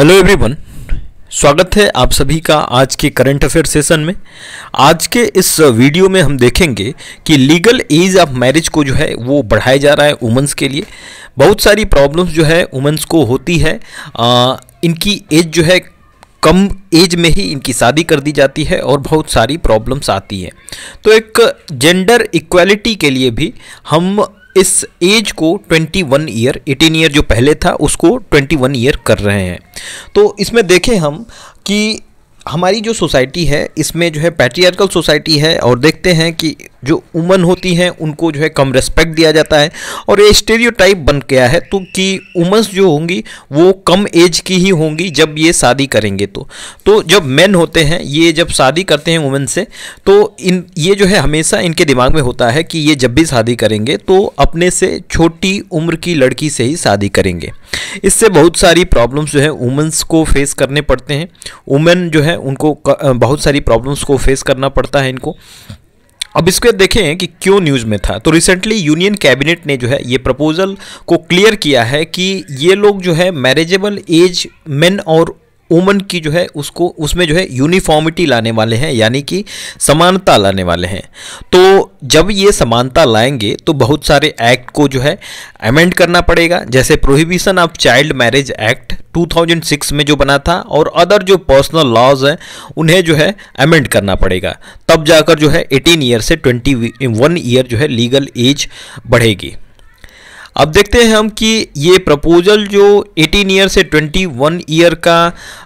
hello everyone स्वागत है आप सभी का आज के करंट अफेयर सेशन में आज के इस वीडियो में हम देखेंगे कि लीगल एज ऑफ मैरिज को जो है वो बढ़ाया जा रहा है वुमेंस के लिए बहुत सारी प्रॉब्लम्स जो है वुमेंस को होती है आ, इनकी एज जो है कम एज में ही इनकी शादी कर दी जाती है और बहुत सारी प्रॉब्लम्स आती हैं तो एक जेंडर इक्वलिटी के लिए भी हम इस एज को 21 ईयर 18 ईयर जो पहले था उसको 21 ईयर कर रहे हैं तो इसमें देखें हम कि हमारी जो सोसाइटी है इसमें जो है पैट्रियार्कल सोसाइटी है और देखते हैं कि जो उमन होती हैं उनको जो है कम रेस्पेक्ट दिया जाता है और ये स्टेरियोटाइप बन गया है तो कि वुमन्स जो होंगी वो कम एज की ही होंगी जब ये शादी करेंगे तो तो जब मेन होते हैं ये जब शादी करते हैं उमन से तो इन ये जो है हमेशा इनके दिमाग में होता है कि ये जब भी शादी करेंगे तो अपने से छोटी उम्र की लड़की से ही शादी करेंगे इससे बहुत सारी प्रॉब्लम्स जो है वुमेंस को फेस करने पड़ते हैं वुमेन जो है उनको बहुत सारी प्रॉब्लम्स को फेस करना पड़ता है इनको अब इसको देखें कि क्यों न्यूज़ में था तो रिसेंटली यूनियन कैबिनेट ने जो है ये प्रपोजल को क्लियर किया है कि ये लोग जो है मैरिजेबल एज मेन और वुमन की जो है उसको उसमें जो है यूनिफॉर्मिटी लाने वाले हैं यानी कि समानता लाने वाले हैं तो जब ये समानता लाएंगे तो बहुत सारे एक्ट को जो है अमेंड करना पड़ेगा जैसे prohibition of child marriage act 2006 में जो बना था और अदर जो पर्सनल लॉज हैं उन्हें जो है अमेंड करना पड़ेगा तब जाकर जो है 18 ईयर से 21 ईयर जो है लीगल एज बढ़ेगी अब देखते हैं हम कि ये प्रपोजल जो 18 ईयर से 21 ईयर का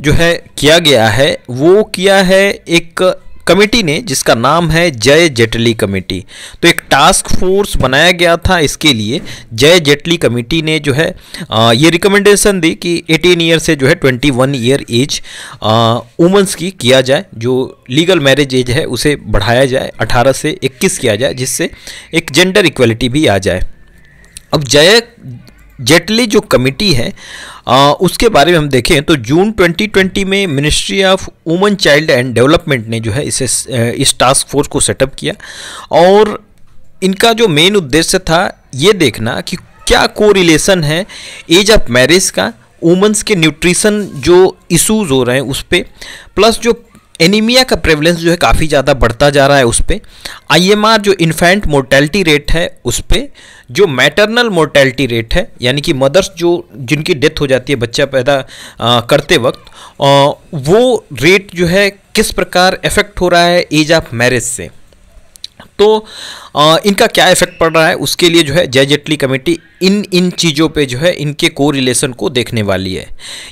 जो है किया गया है वो किया है एक कमेटी ने जिसका नाम है जय जेटली कमेटी तो एक टास्क फोर्स बनाया गया था इसके लिए जय जेटली कमेटी ने जो है ये रिकमेंडेशन दी कि 18 ईयर से जो है 21 ईयर एज वुमेंस की किया जाए जो लीगल मैरिज एज है उसे बढ़ाया जाए 18 से 21 किया जाए जिससे एक जेंडर इक्वलिटी भी आ जाए अब जय जेटली जो कमेटी है आ, उसके बारे में हम देखें तो जून 2020 में ministry of women child and development ने जो है इसे इस टास्क फोर्स को सेटअप किया और इनका जो मेन उद्देश्य था ये देखना कि क्या को रिलेशन है एज ऑफ मैरिज का वुमेंस के न्यूट्रिशन जो इश्यूज हो रहे हैं उस पर प्लस जो एनीमिया का प्रेवलेंस जो है काफ़ी ज़्यादा बढ़ता जा रहा है उस पर आई जो इन्फेंट मोर्टेलिटी रेट है उस पर जो मैटरनल मोर्टेलिटी रेट है यानी कि मदर्स जो जिनकी डेथ हो जाती है बच्चा पैदा आ, करते वक्त आ, वो रेट जो है किस प्रकार इफेक्ट हो रहा है एज ऑफ मैरिज से तो आ, इनका क्या इफेक्ट पड़ रहा है उसके लिए जो है जय जेटली कमेटी इन इन चीज़ों पे जो है इनके को रिलेशन को देखने वाली है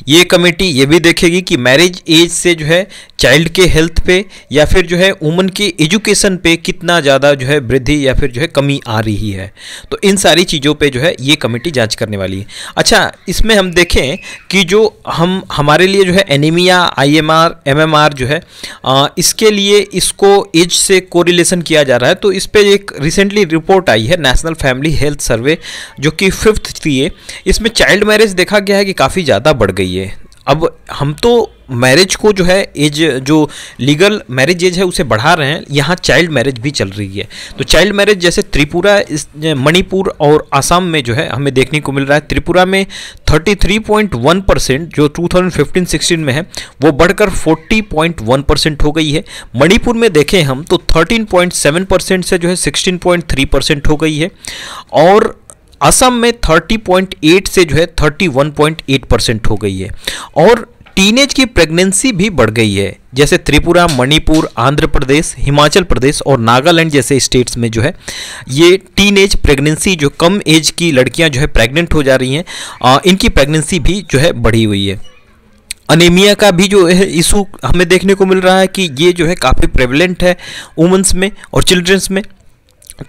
ये कमेटी ये भी देखेगी कि मैरिज एज से जो है चाइल्ड के हेल्थ पे या फिर जो है वुमन के एजुकेशन पे कितना ज़्यादा जो है वृद्धि या फिर जो है कमी आ रही है तो इन सारी चीज़ों पे जो है ये कमेटी जांच करने वाली है अच्छा इसमें हम देखें कि जो हम हमारे लिए जो है anaemia I M R M M R जो है आ, इसके लिए इसको एज से को किया जा रहा है तो इस पर एक रिसेंटली रिपोर्ट आई है नेशनल फैमिली हेल्थ सर्वे जो कि फिफ्थ थी है इसमें चाइल्ड मैरिज देखा गया है कि काफ़ी ज़्यादा बढ़ गई है अब हम तो मैरिज को जो है एज जो लीगल मैरिज एज है उसे बढ़ा रहे हैं यहाँ चाइल्ड मैरिज भी चल रही है तो चाइल्ड मैरिज जैसे त्रिपुरा मणिपुर और आसाम में जो है हमें देखने को मिल रहा है त्रिपुरा में 33.1 परसेंट जो 2015-16 में है वो बढ़कर 40.1 परसेंट हो गई है मणिपुर में देखें हम तो 13.7 परसेंट से जो है 16.3 परसेंट हो गई है और असम में 30.8 से जो है 31.8 परसेंट हो गई है और टीनेज की प्रेगनेंसी भी बढ़ गई है जैसे त्रिपुरा मणिपुर आंध्र प्रदेश हिमाचल प्रदेश और नागालैंड जैसे स्टेट्स में जो है ये टीन एज प्रेगनेंसी जो कम एज की लड़कियां जो है प्रेग्नेंट हो जा रही हैं इनकी प्रेगनेंसी भी जो है बढ़ी हुई है अनेमिया का भी जो है इशू हमें देखने को मिल रहा है कि ये जो है काफ़ी प्रेवलेंट है वुमेंस में और चिल्ड्रंस में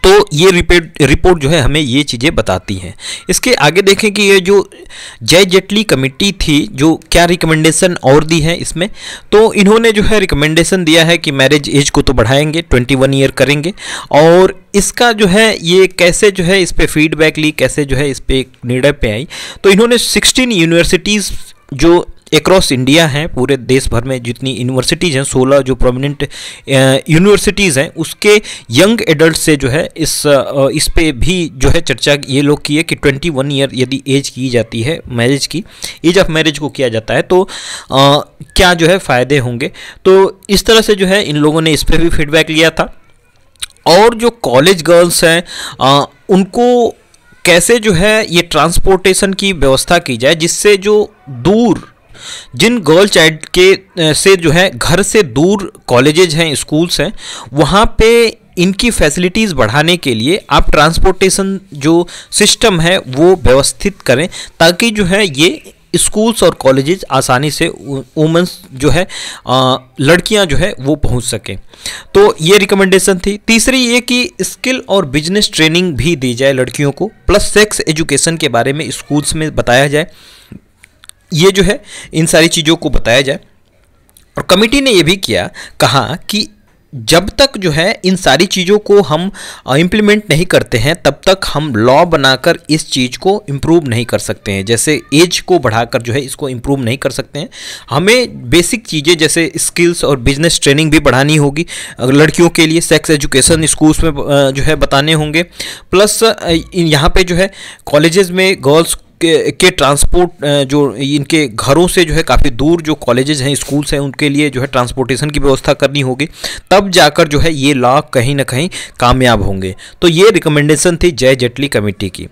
तो ये रिपोर्ट रिपोर्ट जो है हमें ये चीज़ें बताती हैं इसके आगे देखें कि ये जो जय जेटली कमेटी थी जो क्या रिकमेंडेशन और दी है इसमें तो इन्होंने जो है रिकमेंडेशन दिया है कि मैरिज एज को तो बढ़ाएंगे 21 ईयर करेंगे और इसका जो है ये कैसे जो है इस पर फीडबैक ली कैसे जो है इस पर निर्णय पे आई तो इन्होंने सिक्सटीन यूनिवर्सिटीज़ जो एक्रॉस इंडिया हैं पूरे देश भर में जितनी यूनिवर्सिटीज़ हैं सोलह जो प्रोमिनेंट यूनिवर्सिटीज़ हैं उसके यंग एडल्ट से जो है इस इस पे भी जो है चर्चा ये लोग की है कि ट्वेंटी वन ईयर यदि एज की जाती है मैरिज की एज ऑफ मैरिज को किया जाता है तो आ, क्या जो है फ़ायदे होंगे तो इस तरह से जो है इन लोगों ने इस पर भी फीडबैक लिया था और जो कॉलेज गर्ल्स हैं उनको कैसे जो है ये ट्रांसपोर्टेशन की व्यवस्था की जाए जिससे जो दूर जिन गर्ल चाइल्ड के से जो है घर से दूर कॉलेजेज हैं स्कूल्स हैं वहाँ पे इनकी फैसिलिटीज़ बढ़ाने के लिए आप ट्रांसपोर्टेशन जो सिस्टम है वो व्यवस्थित करें ताकि जो है ये स्कूल्स और कॉलेजेस आसानी से वुमेंस जो है लड़कियां जो है वो पहुंच सकें तो ये रिकमेंडेशन थी तीसरी ये कि स्किल और बिजनेस ट्रेनिंग भी दी जाए लड़कियों को प्लस सेक्स एजुकेशन के बारे में स्कूल्स में बताया जाए ये जो है इन सारी चीज़ों को बताया जाए और कमेटी ने ये भी किया कहा कि जब तक जो है इन सारी चीज़ों को हम इम्प्लीमेंट नहीं करते हैं तब तक हम लॉ बनाकर इस चीज़ को इम्प्रूव नहीं कर सकते हैं जैसे एज को बढ़ाकर जो है इसको इम्प्रूव नहीं कर सकते हैं हमें बेसिक चीज़ें जैसे स्किल्स और बिजनेस ट्रेनिंग भी बढ़ानी होगी लड़कियों के लिए सेक्स एजुकेशन स्कूल्स में जो है बताने होंगे प्लस यहाँ पर जो है कॉलेज में गर्ल्स के, के ट्रांसपोर्ट जो इनके घरों से जो है काफ़ी दूर जो कॉलेजेस हैं स्कूल्स हैं उनके लिए जो है ट्रांसपोर्टेशन की व्यवस्था करनी होगी तब जाकर जो है ये लॉ कहीं ना कहीं कामयाब होंगे तो ये रिकमेंडेशन थी जय जेटली कमेटी की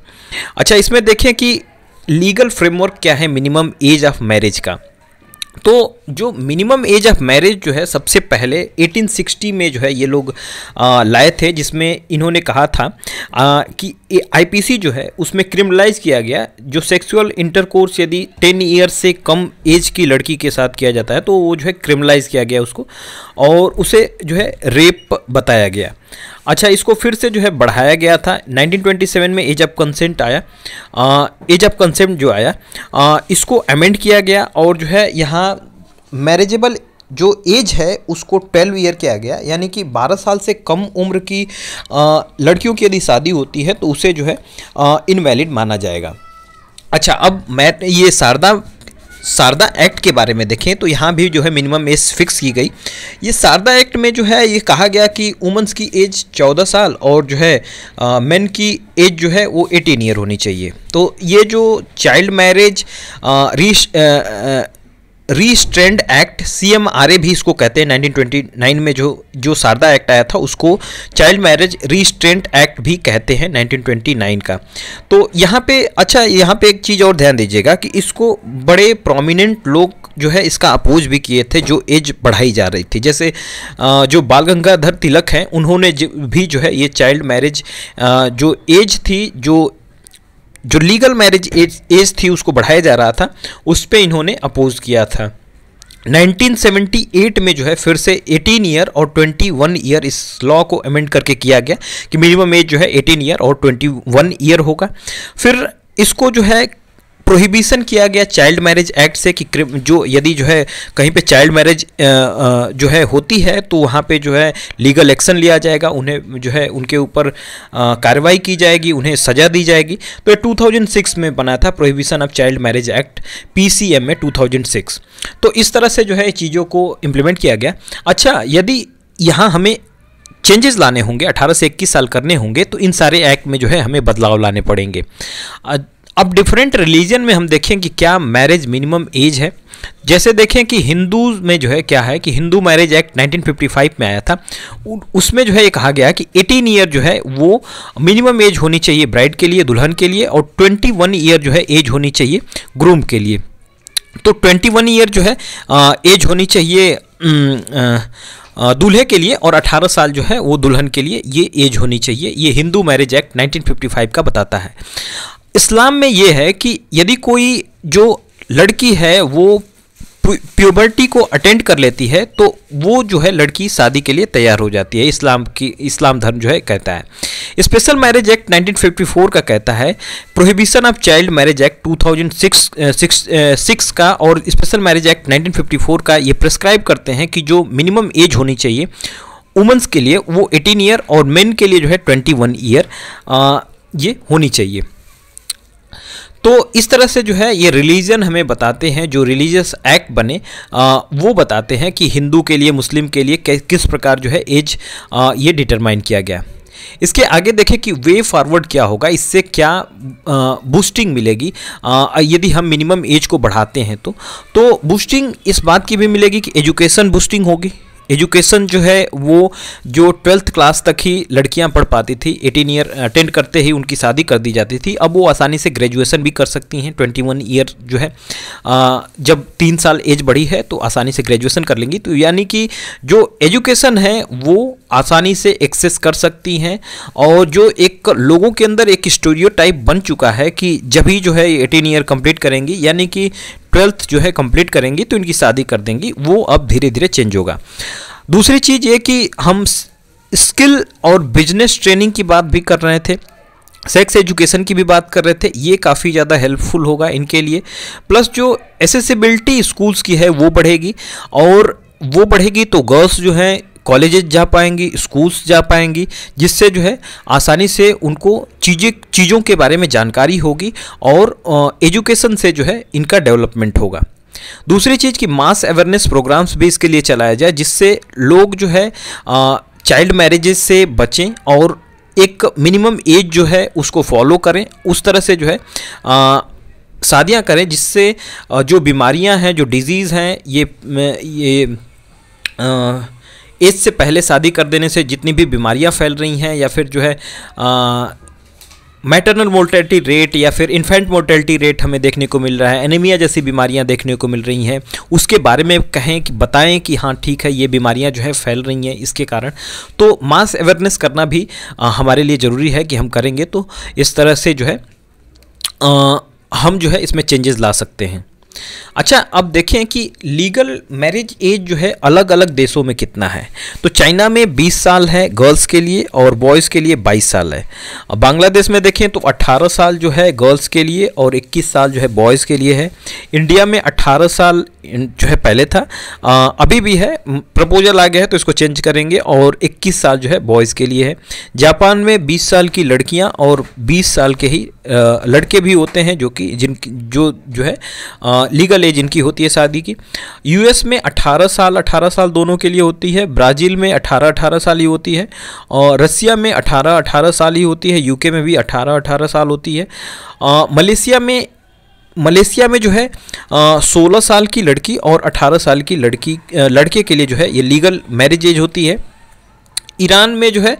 अच्छा इसमें देखें कि लीगल फ्रेमवर्क क्या है मिनिमम एज ऑफ मैरिज का तो जो मिनिमम एज ऑफ मैरिज जो है सबसे पहले 1860 में जो है ये लोग लाए थे जिसमें इन्होंने कहा था आ, कि आईपीसी जो है उसमें क्रिमिनलाइज किया गया जो सेक्सुअल इंटरकोर्स यदि 10 ईयर से कम एज की लड़की के साथ किया जाता है तो वो जो है क्रिमिनलाइज किया गया उसको और उसे जो है रेप बताया गया अच्छा इसको फिर से जो है बढ़ाया गया था 1927 में एज ऑफ कंसेंट आया एज ऑफ कंसेंट जो आया आ, इसको अमेंड किया गया और जो है यहाँ मैरिजेबल जो एज है उसको 12 ईयर किया गया यानी कि 12 साल से कम उम्र की आ, लड़कियों की यदि शादी होती है तो उसे जो है इनवैलिड माना जाएगा अच्छा अब मैं ये शारदा शारदा एक्ट के बारे में देखें तो यहाँ भी जो है मिनिमम एज फिक्स की गई ये शारदा एक्ट में जो है ये कहा गया कि वुमेंस की एज चौदह साल और जो है मेन की एज जो है वो एटीन ईयर होनी चाहिए तो ये जो चाइल्ड मैरिज रीस्ट्रेंड एक्ट ए भी इसको कहते हैं 1929 में जो जो शारदा एक्ट आया था उसको चाइल्ड मैरिज रीस्ट्रेंड एक्ट भी कहते हैं 1929 का तो यहाँ पे अच्छा यहाँ पे एक चीज़ और ध्यान दीजिएगा कि इसको बड़े प्रोमिनेंट लोग जो है इसका अपोज भी किए थे जो एज बढ़ाई जा रही थी जैसे जो बाल गंगाधर तिलक हैं उन्होंने भी जो है ये चाइल्ड मैरिज जो एज थी जो जो लीगल मैरिज एज एज थी उसको बढ़ाया जा रहा था उस पर इन्होंने अपोज किया था 1978 में जो है फिर से 18 ईयर और 21 ईयर इस लॉ को अमेंड करके किया गया कि मिनिमम एज जो है 18 ईयर और 21 ईयर होगा फिर इसको जो है प्रोहिबिशन किया गया चाइल्ड मैरिज एक्ट से कि जो यदि जो है कहीं पे चाइल्ड मैरिज जो है होती है तो वहाँ पे जो है लीगल एक्शन लिया जाएगा उन्हें जो है उनके ऊपर कार्रवाई की जाएगी उन्हें सजा दी जाएगी तो ये 2006 में बना था prohibition of child marriage act PCM में 2006 तो इस तरह से जो है चीज़ों को इम्प्लीमेंट किया गया अच्छा यदि यहाँ हमें चेंजेस लाने होंगे 18 से 21 साल करने होंगे तो इन सारे एक्ट में जो है हमें बदलाव लाने पड़ेंगे अब डिफरेंट रिलीजन में हम देखें कि क्या मैरिज मिनिमम एज है जैसे देखें कि हिंदू में जो है क्या है कि हिंदू मैरिज एक्ट 1955 में आया था उसमें जो है ये कहा गया कि 18 ईयर जो है वो मिनिमम एज होनी चाहिए ब्राइड के लिए दुल्हन के लिए और 21 ईयर जो है एज होनी चाहिए ग्रूम के लिए तो 21 ईयर जो है एज होनी चाहिए दूल्हे के लिए और 18 साल जो है वो दुल्हन के लिए ये एज होनी चाहिए ये हिंदू मैरिज एक्ट 1955 का बताता है इस्लाम में ये है कि यदि कोई जो लड़की है वो प्योबर्टी को अटेंड कर लेती है तो वो जो है लड़की शादी के लिए तैयार हो जाती है इस्लाम की इस्लाम धर्म जो है कहता है स्पेशल मैरिज एक्ट 1954 का कहता है prohibition of child marriage act 2006 six, six का और स्पेशल मैरिज एक्ट 1954 का ये प्रिस्क्राइब करते हैं कि जो मिनिमम एज होनी चाहिए वुमेंस के लिए वो 18 ईयर और मेन के लिए जो है 21 ईयर ये होनी चाहिए तो इस तरह से जो है ये रिलीजन हमें बताते हैं जो रिलीजियस एक्ट बने आ, वो बताते हैं कि हिंदू के लिए मुस्लिम के लिए किस प्रकार जो है एज आ, ये डिटरमाइन किया गया इसके आगे देखें कि वे फॉरवर्ड क्या होगा इससे क्या बूस्टिंग मिलेगी यदि हम मिनिमम एज को बढ़ाते हैं तो तो बूस्टिंग इस बात की भी मिलेगी कि एजुकेशन बूस्टिंग होगी एजुकेशन जो है वो जो ट्वेल्थ क्लास तक ही लड़कियां पढ़ पाती थी एटीन ईयर अटेंड करते ही उनकी शादी कर दी जाती थी अब वो आसानी से ग्रेजुएशन भी कर सकती हैं ट्वेंटी वन ईयर जो है आ, जब तीन साल एज बढ़ी है तो आसानी से ग्रेजुएशन कर लेंगी तो यानी कि जो एजुकेशन है वो आसानी से एक्सेस कर सकती हैं और जो एक लोगों के अंदर एक स्टूडियो टाइप बन चुका है कि जब ही जो है एटीन ईयर कंप्लीट करेंगी यानी कि ट्वेल्थ जो है कंप्लीट करेंगी तो इनकी शादी कर देंगी वो अब धीरे धीरे चेंज होगा दूसरी चीज़ ये कि हम स्किल और बिजनेस ट्रेनिंग की बात भी कर रहे थे सेक्स एजुकेशन की भी बात कर रहे थे ये काफ़ी ज़्यादा हेल्पफुल होगा इनके लिए प्लस जो एसेसिबिलिटी स्कूल्स की है वो बढ़ेगी और वो बढ़ेगी तो गर्ल्स जो हैं कॉलेजेस जा पाएंगी स्कूल्स जा पाएंगी जिससे जो है आसानी से उनको चीज़ें चीज़ों के बारे में जानकारी होगी और एजुकेशन से जो है इनका डेवलपमेंट होगा दूसरी चीज़ कि मास अवेयरनेस प्रोग्राम्स भी इसके लिए चलाया जाए जिससे लोग जो है चाइल्ड मैरिजेस से बचें और एक मिनिमम एज जो है उसको फॉलो करें उस तरह से जो है शादियाँ करें जिससे जो बीमारियाँ हैं जो डिजीज़ हैं ये ये आ, एज से पहले शादी कर देने से जितनी भी बीमारियां फैल रही हैं या फिर जो है आ, मैटरनल मोर्टेलिटी रेट या फिर इन्फेंट मोर्टेलिटी रेट हमें देखने को मिल रहा है एनीमिया जैसी बीमारियां देखने को मिल रही हैं उसके बारे में कहें कि बताएं कि हाँ ठीक है ये बीमारियां जो है फैल रही हैं इसके कारण तो मास अवेयरनेस करना भी आ, हमारे लिए ज़रूरी है कि हम करेंगे तो इस तरह से जो है आ, हम जो है इसमें चेंजेस ला सकते हैं अच्छा अब देखें कि लीगल मैरिज एज जो है अलग अलग देशों में कितना है तो चाइना में 20 साल है गर्ल्स के लिए और बॉयज़ के लिए 22 साल है और बांग्लादेश में देखें तो 18 साल जो है गर्ल्स के लिए और 21 साल जो है बॉयज़ के लिए है इंडिया में 18 साल जो है पहले था आ, अभी भी है प्रपोजल आ गया है तो इसको चेंज करेंगे और 21 साल जो है बॉयज़ के लिए है जापान में 20 साल की लड़कियां और 20 साल के ही आ, लड़के भी होते हैं जो कि जिन जो जो है आ, लीगल एज इनकी होती है शादी की यूएस में 18 साल 18 साल दोनों के लिए होती है ब्राज़ील में 18 18 साल ही होती है और रसिया में 18 18 साल ही होती है यूके में भी 18 18 साल होती है मलेशिया में मलेशिया में जो है सोलह साल की लड़की और अठारह साल की लड़की लड़के के लिए जो है ये लीगल मैरिज एज होती है ईरान में जो है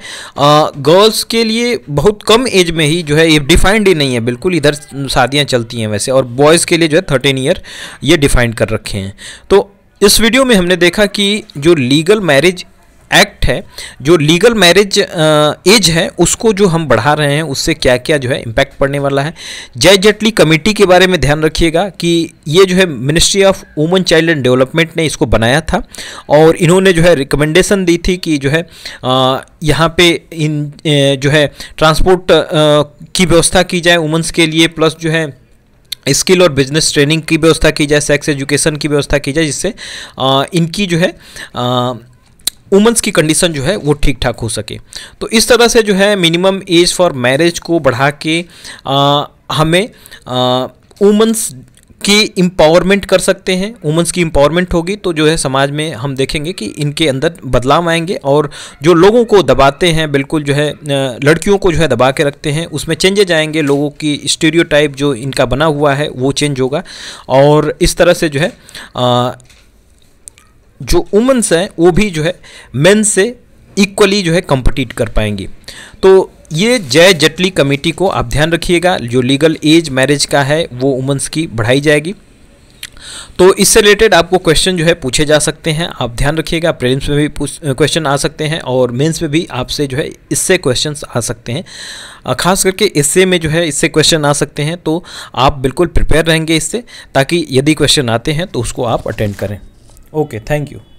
गर्ल्स के लिए बहुत कम एज में ही जो है ये डिफाइंड ही नहीं है बिल्कुल इधर शादियाँ चलती हैं वैसे और बॉयज़ के लिए जो है थर्टीन ईयर ये डिफाइंड कर रखे हैं तो इस वीडियो में हमने देखा कि जो लीगल मैरिज एक्ट है जो लीगल मैरिज एज है उसको जो हम बढ़ा रहे हैं उससे क्या क्या जो है इम्पैक्ट पड़ने वाला है जय जेटली कमेटी के बारे में ध्यान रखिएगा कि ये जो है ministry of women child and development ने इसको बनाया था और इन्होंने जो है रिकमेंडेशन दी थी कि जो है यहाँ पे इन जो है ट्रांसपोर्ट की व्यवस्था की जाए वुमेंस के लिए प्लस जो है स्किल और बिजनेस ट्रेनिंग की व्यवस्था की जाए सेक्स एजुकेशन की व्यवस्था की जाए जिससे इनकी जो है वुमन्स की कंडीशन जो है वो ठीक ठाक हो सके तो इस तरह से जो है मिनिमम एज फॉर मैरिज को बढ़ा के आ, हमें वुमन्स की इम्पावरमेंट कर सकते हैं वुमन्स की इम्पावरमेंट होगी तो जो है समाज में हम देखेंगे कि इनके अंदर बदलाव आएंगे और जो लोगों को दबाते हैं बिल्कुल जो है लड़कियों को जो है दबा के रखते हैं उसमें चेंजेज आएंगे लोगों की स्टीरियोटाइप जो इनका बना हुआ है वो चेंज होगा और इस तरह से जो है जो वुमेंस हैं वो भी जो है मेन से इक्वली जो है कम्पटीट कर पाएंगी तो ये जय जटली कमेटी को आप ध्यान रखिएगा जो लीगल एज मैरिज का है वो वुमेंस की बढ़ाई जाएगी तो इससे रिलेटेड आपको क्वेश्चन जो है पूछे जा सकते हैं आप ध्यान रखिएगा प्रीलिम्स में भी क्वेश्चन आ सकते हैं और मेंस में भी आपसे जो है इससे क्वेश्चंस आ सकते हैं खास करके इससे में जो है इससे क्वेश्चन आ सकते हैं तो आप बिल्कुल प्रिपेयर रहेंगे इससे ताकि यदि क्वेश्चन आते हैं तो उसको आप अटेंड करें ओके थैंक यू